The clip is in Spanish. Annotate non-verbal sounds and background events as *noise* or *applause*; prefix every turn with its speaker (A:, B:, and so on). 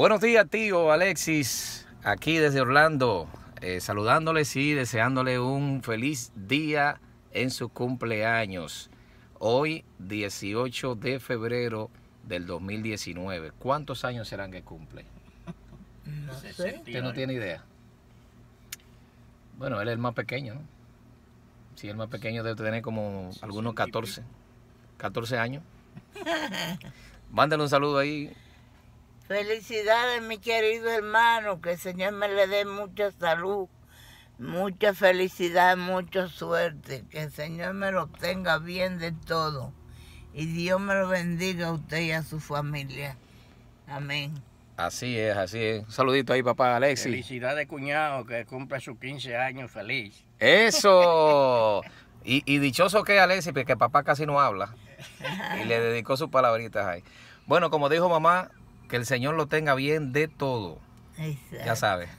A: Buenos días, tío Alexis, aquí desde Orlando, eh, saludándoles y deseándole un feliz día en su cumpleaños. Hoy, 18 de febrero del 2019. ¿Cuántos años serán que cumple?
B: No sé. Usted no tiene
A: idea. Bueno, él es el más pequeño, ¿no? es el más pequeño debe tener como algunos 14, 14 años.
C: *laughs*
A: Mándale un saludo ahí
C: Felicidades, mi querido hermano, que el Señor me le dé mucha salud, mucha felicidad, mucha suerte, que el Señor me lo tenga bien de todo y Dios me lo bendiga a usted y a su familia. Amén.
A: Así es, así es. Un saludito ahí, papá Alexi
D: Felicidades, cuñado, que cumple sus 15 años feliz.
A: ¡Eso! y, y, dichoso que Alexi porque papá casi no habla. Y le dedicó sus palabritas ahí. Bueno, como dijo mamá, que el Señor lo tenga bien de todo. Ya sabes.